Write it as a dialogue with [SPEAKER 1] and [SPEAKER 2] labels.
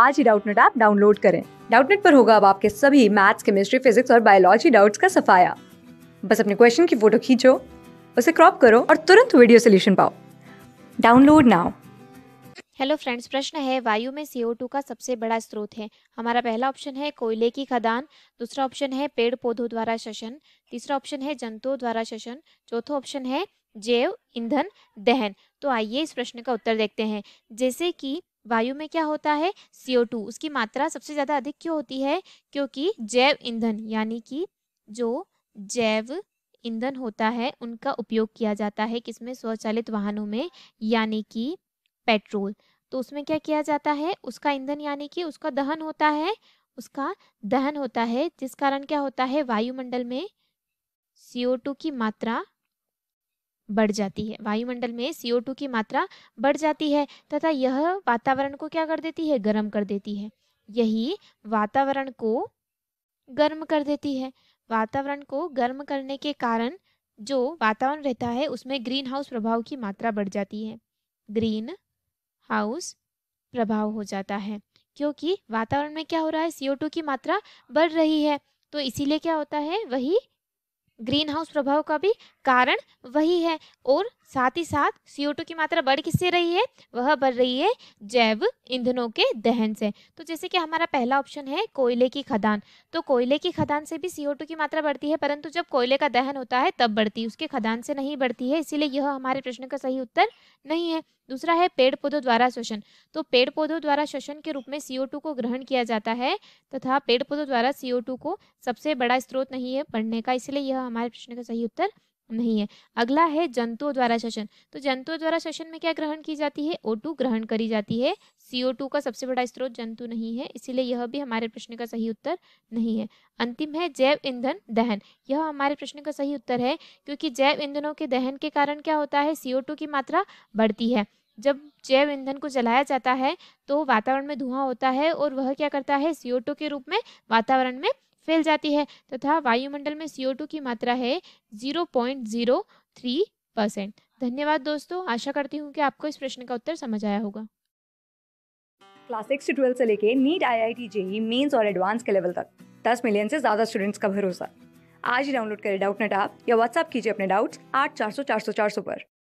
[SPEAKER 1] आज ही Doubtnut app download करें डाउटनेट पर होगा अब आपके सभी मैथ्स केमिस्ट्री फिजिक्स और बायोलॉजी डाउट्स का सफाया बस अपने क्वेश्चन की फोटो खींचो उसे क्रॉप करो और तुरंत वीडियो सोल्यूशन पाओ डाउनलोड नाउ
[SPEAKER 2] हेलो फ्रेंड्स प्रश्न है वायु में CO2 का सबसे बड़ा स्रोत है हमारा पहला ऑप्शन है कोयले की खदान दूसरा ऑप्शन है पेड़ पौधों द्वारा श्वसन तीसरा ऑप्शन है जंतुओं द्वारा श्वसन चौथा ऑप्शन है जैव ईंधन दहन तो आइए इस प्रश्न का उत्तर देखते हैं जैसे कि वायु में क्या होता है टू उसकी मात्रा सबसे ज़्यादा अधिक क्यों होती है क्योंकि जैव ईंधन यानी कि जो जैव ईंधन होता है उनका उपयोग किया जाता है किसमें स्वचालित वाहनों में यानी कि पेट्रोल तो उसमें क्या किया जाता है उसका ईंधन यानी कि उसका दहन होता है उसका दहन होता है जिस कारण क्या होता है वायुमंडल में टू की मात्रा बढ़ जाती है वायुमंडल में टू की मात्रा बढ़ जाती है तथा यह वातावरण को क्या कर देती है गर्म कर देती है यही वातावरण को गर्म कर देती है वातावरण को गर्म करने के कारण जो वातावरण रहता है उसमें ग्रीन हाउस प्रभाव की मात्रा बढ़ जाती है ग्रीन हाउस प्रभाव हो जाता है क्योंकि वातावरण में क्या हो रहा है टू की मात्रा बढ़ रही है तो इसीलिए क्या होता है वही ग्रीन हाउस प्रभाव का भी कारण वही है और साथ ही साथ CO2 की मात्रा बढ़ किससे रही है वह बढ़ रही है जैव ईंधनों के दहन से तो जैसे कि हमारा पहला ऑप्शन है कोयले की खदान तो कोयले की खदान से भी CO2 की मात्रा बढ़ती है परंतु जब कोयले का दहन होता है तब बढ़ती है उसके खदान से नहीं बढ़ती है इसीलिए यह हमारे प्रश्न का सही उत्तर नहीं है दूसरा है पेड़ पौधों द्वारा शोषण तो पेड़ पौधों द्वारा शोषण के रूप में टू को ग्रहण किया जाता है तथा पेड़ पौधों द्वारा टू को सबसे बड़ा स्रोत नहीं है बढ़ने का इसलिए यह हमारे प्रश्न का सही उत्तर नहीं है अगला है जंतुओं द्वारा श्वसन तो जंतुओं द्वारा श्वसन में क्या ग्रहण की जाती है O2 ग्रहण करी जाती है CO2 का सबसे बड़ा स्रोत जंतु नहीं है इसीलिए यह भी हमारे प्रश्न का सही उत्तर नहीं है अंतिम है जैव ईंधन दहन यह हमारे प्रश्न का सही उत्तर है क्योंकि जैव ईंधनों के दहन के कारण क्या होता है CO2 की मात्रा बढ़ती है जब जैव ईंधन को जलाया जाता है तो वातावरण में धुआं होता है और वह क्या करता है CO2 के रूप में वातावरण में फैल जाती है तथा वायुमंडल में CO2 की मात्रा है 0.03 परसेंट धन्यवाद दोस्तों आशा करती हूँ कि आपको इस प्रश्न का उत्तर समझ आया होगा
[SPEAKER 1] क्लास सिक्स से ट्वेल्थ से लेके NEET I I T JEE Mains और एडवांस के लेवल तक दस मिलियन से ज़्यादा स्टूडेंट्स का भरोसा आज ही डाउनलोड करें डाउट नेट ऐप या व्हाट्सअप कीजिए अपने डाउट्स आठ चार सौ चार सौ चार सौ पर